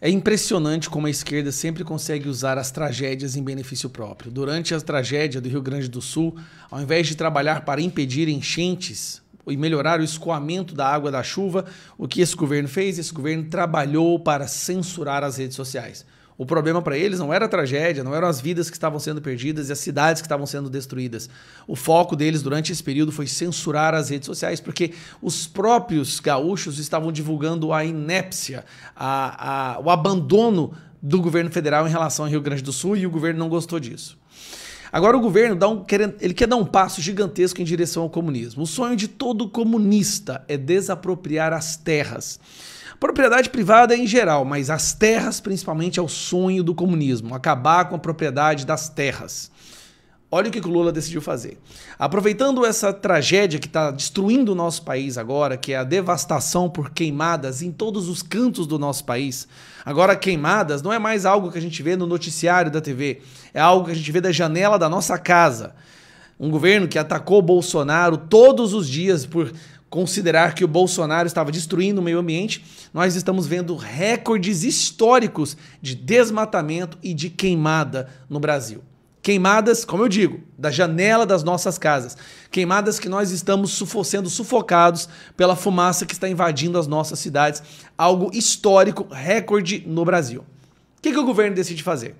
É impressionante como a esquerda sempre consegue usar as tragédias em benefício próprio. Durante a tragédia do Rio Grande do Sul, ao invés de trabalhar para impedir enchentes e melhorar o escoamento da água da chuva, o que esse governo fez? Esse governo trabalhou para censurar as redes sociais. O problema para eles não era a tragédia, não eram as vidas que estavam sendo perdidas e as cidades que estavam sendo destruídas. O foco deles durante esse período foi censurar as redes sociais, porque os próprios gaúchos estavam divulgando a inépcia, a, a, o abandono do governo federal em relação ao Rio Grande do Sul e o governo não gostou disso. Agora o governo dá um, ele quer dar um passo gigantesco em direção ao comunismo. O sonho de todo comunista é desapropriar as terras. Propriedade privada em geral, mas as terras principalmente é o sonho do comunismo, acabar com a propriedade das terras. Olha o que o Lula decidiu fazer. Aproveitando essa tragédia que está destruindo o nosso país agora, que é a devastação por queimadas em todos os cantos do nosso país. Agora, queimadas não é mais algo que a gente vê no noticiário da TV, é algo que a gente vê da janela da nossa casa. Um governo que atacou Bolsonaro todos os dias por considerar que o Bolsonaro estava destruindo o meio ambiente, nós estamos vendo recordes históricos de desmatamento e de queimada no Brasil. Queimadas, como eu digo, da janela das nossas casas. Queimadas que nós estamos sufo sendo sufocados pela fumaça que está invadindo as nossas cidades. Algo histórico, recorde no Brasil. O que, que o governo decide fazer?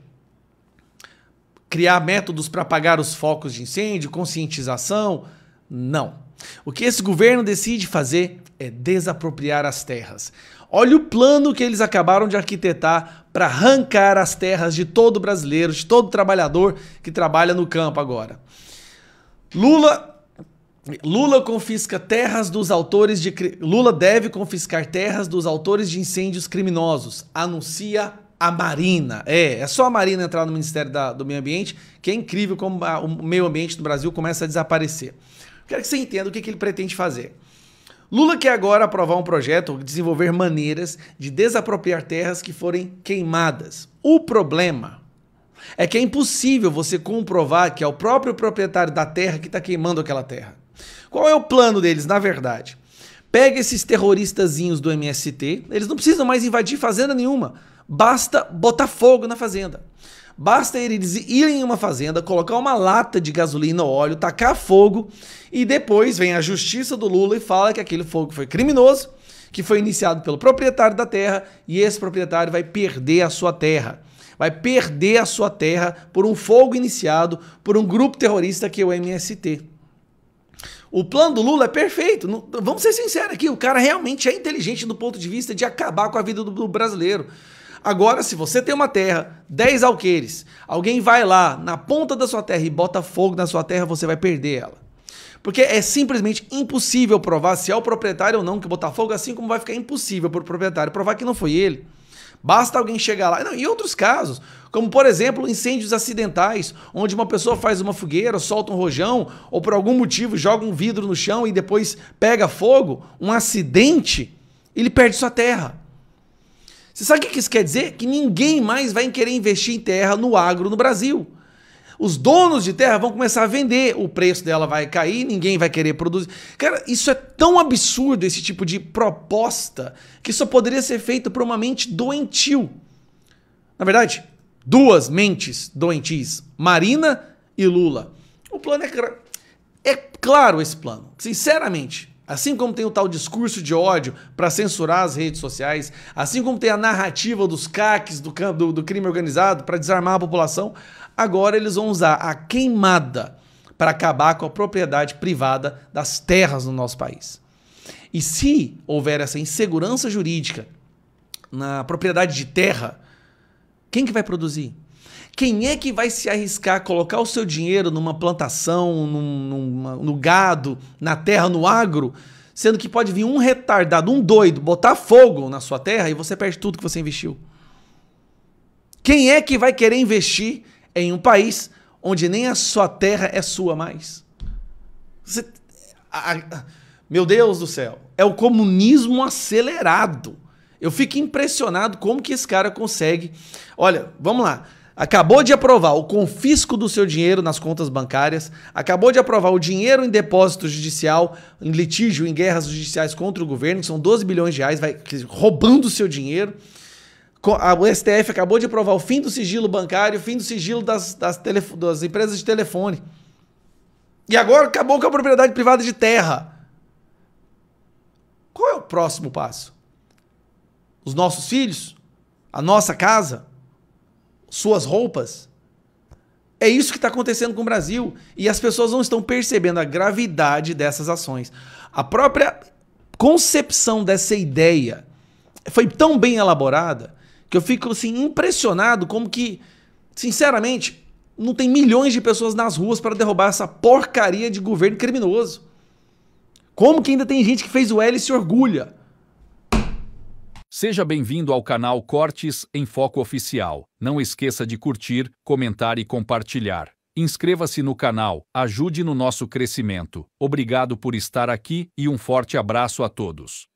Criar métodos para apagar os focos de incêndio, conscientização? Não. O que esse governo decide fazer é desapropriar as terras. Olha o plano que eles acabaram de arquitetar para arrancar as terras de todo brasileiro, de todo trabalhador que trabalha no campo agora. Lula Lula confisca terras dos autores de Lula deve confiscar terras dos autores de incêndios criminosos, anuncia a Marina. É, é só a Marina entrar no Ministério da, do Meio Ambiente, que é incrível como a, o meio ambiente do Brasil começa a desaparecer. Quero que você entenda o que, que ele pretende fazer. Lula quer agora aprovar um projeto desenvolver maneiras de desapropriar terras que forem queimadas. O problema é que é impossível você comprovar que é o próprio proprietário da terra que está queimando aquela terra. Qual é o plano deles, na verdade? Pega esses terroristazinhos do MST, eles não precisam mais invadir fazenda nenhuma, basta botar fogo na fazenda. Basta eles irem em uma fazenda, colocar uma lata de gasolina ou óleo, tacar fogo e depois vem a justiça do Lula e fala que aquele fogo foi criminoso, que foi iniciado pelo proprietário da terra e esse proprietário vai perder a sua terra. Vai perder a sua terra por um fogo iniciado por um grupo terrorista que é o MST. O plano do Lula é perfeito. vamos ser sinceros aqui, o cara realmente é inteligente do ponto de vista de acabar com a vida do brasileiro. Agora, se você tem uma terra, 10 alqueires, alguém vai lá na ponta da sua terra e bota fogo na sua terra, você vai perder ela. Porque é simplesmente impossível provar se é o proprietário ou não que botar fogo, assim como vai ficar impossível para o proprietário provar que não foi ele. Basta alguém chegar lá. Não, e outros casos, como por exemplo incêndios acidentais, onde uma pessoa faz uma fogueira, solta um rojão, ou por algum motivo joga um vidro no chão e depois pega fogo, um acidente, ele perde sua terra. Você sabe o que isso quer dizer? Que ninguém mais vai querer investir em terra no agro no Brasil. Os donos de terra vão começar a vender, o preço dela vai cair, ninguém vai querer produzir. Cara, isso é tão absurdo esse tipo de proposta que só poderia ser feito por uma mente doentio. Na verdade, duas mentes doentis, Marina e Lula. O plano é é claro esse plano, sinceramente. Assim como tem o tal discurso de ódio para censurar as redes sociais, assim como tem a narrativa dos caques do, do, do crime organizado para desarmar a população, agora eles vão usar a queimada para acabar com a propriedade privada das terras no nosso país. E se houver essa insegurança jurídica na propriedade de terra, quem que vai produzir? Quem é que vai se arriscar a colocar o seu dinheiro numa plantação, num, numa, no gado, na terra, no agro, sendo que pode vir um retardado, um doido, botar fogo na sua terra e você perde tudo que você investiu? Quem é que vai querer investir em um país onde nem a sua terra é sua mais? Você, a, a, meu Deus do céu, é o comunismo acelerado. Eu fico impressionado como que esse cara consegue. Olha, vamos lá acabou de aprovar o confisco do seu dinheiro nas contas bancárias, acabou de aprovar o dinheiro em depósito judicial, em litígio, em guerras judiciais contra o governo, que são 12 bilhões de reais, vai roubando o seu dinheiro. O STF acabou de aprovar o fim do sigilo bancário, o fim do sigilo das, das, das empresas de telefone. E agora acabou com a propriedade privada de terra. Qual é o próximo passo? Os nossos filhos? A nossa casa? suas roupas. É isso que está acontecendo com o Brasil. E as pessoas não estão percebendo a gravidade dessas ações. A própria concepção dessa ideia foi tão bem elaborada que eu fico assim impressionado como que, sinceramente, não tem milhões de pessoas nas ruas para derrubar essa porcaria de governo criminoso. Como que ainda tem gente que fez o L e se orgulha? Seja bem-vindo ao canal Cortes em Foco Oficial. Não esqueça de curtir, comentar e compartilhar. Inscreva-se no canal, ajude no nosso crescimento. Obrigado por estar aqui e um forte abraço a todos.